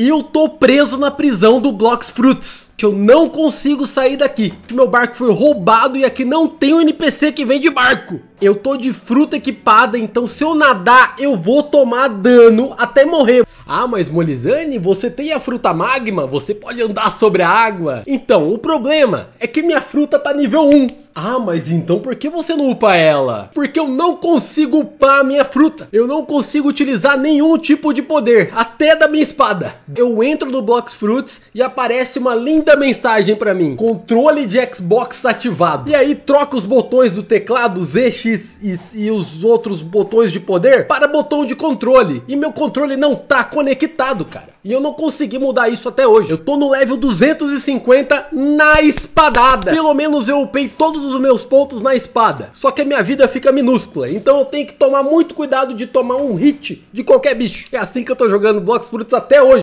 Eu tô preso na prisão do Blocks Fruits. Eu não consigo sair daqui. Meu barco foi roubado e aqui não tem um NPC que de barco. Eu tô de fruta equipada, então se eu nadar, eu vou tomar dano até morrer. Ah, mas Molizane, você tem a fruta magma? Você pode andar sobre a água? Então, o problema é que minha fruta tá nível 1. Ah, mas então por que você não upa ela? Porque eu não consigo upar a minha fruta. Eu não consigo utilizar nenhum tipo de poder, até da minha espada. Eu entro no Blox Fruits e aparece uma linda mensagem para mim. Controle de Xbox ativado. E aí troca os botões do teclado, Z, X e, e os outros botões de poder para botão de controle. E meu controle não tá conectado, cara. E eu não consegui mudar isso até hoje. Eu tô no level 250 na espadada. Pelo menos eu upei todos os meus pontos na espada, só que a minha vida fica minúscula, então eu tenho que tomar muito cuidado de tomar um hit de qualquer bicho. É assim que eu tô jogando Blox Fruits até hoje.